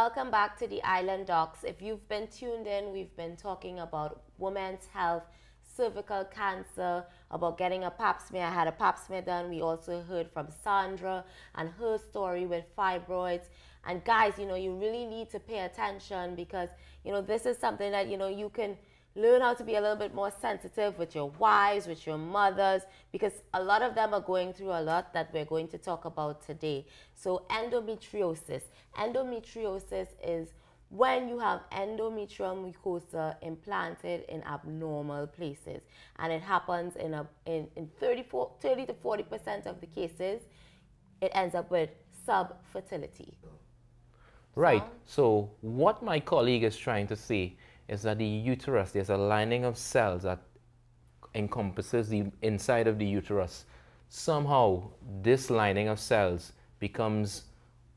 Welcome back to the Island Docs. If you've been tuned in, we've been talking about women's health, cervical cancer, about getting a pap smear. I had a pap smear done. We also heard from Sandra and her story with fibroids. And guys, you know, you really need to pay attention because, you know, this is something that, you know, you can – Learn how to be a little bit more sensitive with your wives, with your mothers, because a lot of them are going through a lot that we're going to talk about today. So, endometriosis. Endometriosis is when you have endometrial mucosa implanted in abnormal places, and it happens in, a, in, in 34, 30 to 40% of the cases, it ends up with subfertility. Right. So, what my colleague is trying to say is that the uterus, there's a lining of cells that encompasses the inside of the uterus. Somehow, this lining of cells becomes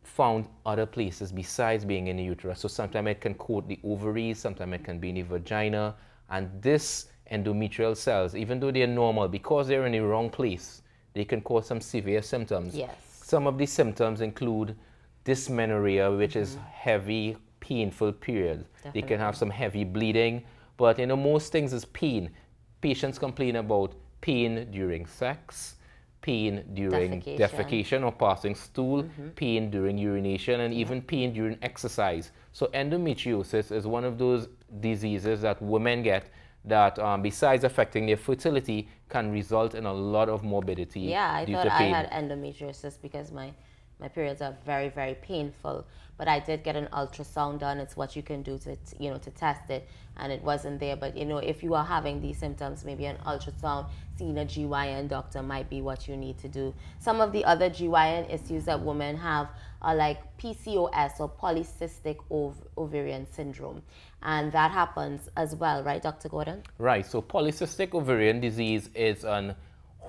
found other places besides being in the uterus. So sometimes it can coat the ovaries, sometimes it can be in the vagina, and this endometrial cells, even though they're normal, because they're in the wrong place, they can cause some severe symptoms. Yes. Some of these symptoms include dysmenorrhea, which mm -hmm. is mm-hmm. heavy, painful period. Definitely. They can have some heavy bleeding, but you know, most things is pain. Patients complain about pain during sex, pain during defecation, defecation or passing stool, mm -hmm. pain during urination, and yeah. even pain during exercise. So endometriosis is one of those diseases that women get that um, besides affecting their fertility can result in a lot of morbidity. Yeah, I thought I had endometriosis because my my periods are very very painful but i did get an ultrasound done it's what you can do to you know to test it and it wasn't there but you know if you are having these symptoms maybe an ultrasound seeing a gyn doctor might be what you need to do some of the other gyn issues that women have are like pcos or polycystic ov- ovarian syndrome and that happens as well right dr gordon right so polycystic ovarian disease is an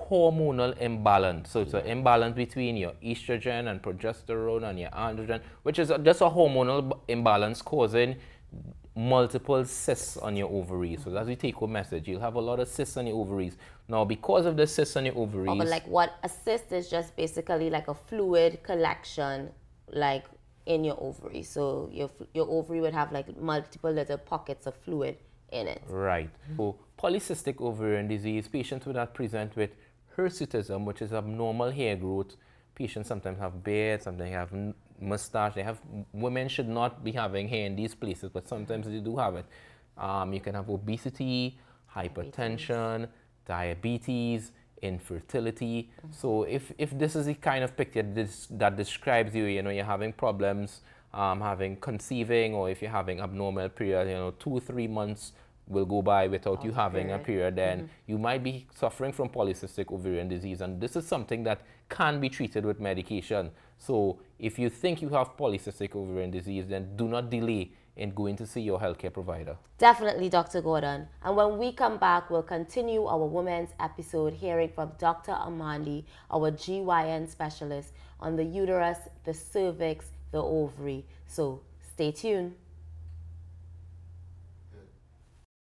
hormonal imbalance. So it's an imbalance between your estrogen and progesterone and your androgen, which is just a hormonal imbalance causing multiple cysts on your ovaries. So that's the take home message. You'll have a lot of cysts on your ovaries. Now, because of the cysts on your ovaries. Oh, but like what a cyst is just basically like a fluid collection, like in your ovary. So your, your ovary would have like multiple little pockets of fluid in it. Right. So polycystic ovarian disease, patients would not present with hirsutism, which is abnormal hair growth. Patients sometimes have beards, sometimes have mustache. They have women should not be having hair in these places, but sometimes they do have it. Um, you can have obesity, hypertension, diabetes, infertility. Mm -hmm. So if, if this is the kind of picture this, that describes you, you know, you're having problems um, having conceiving or if you're having abnormal period, you know, two, three months will go by without you having period. a period, then mm -hmm. you might be suffering from polycystic ovarian disease. And this is something that can be treated with medication. So if you think you have polycystic ovarian disease, then do not delay in going to see your healthcare provider. Definitely, Dr. Gordon. And when we come back, we'll continue our women's episode hearing from Dr. Amandi, our GYN specialist, on the uterus, the cervix, the ovary. So stay tuned.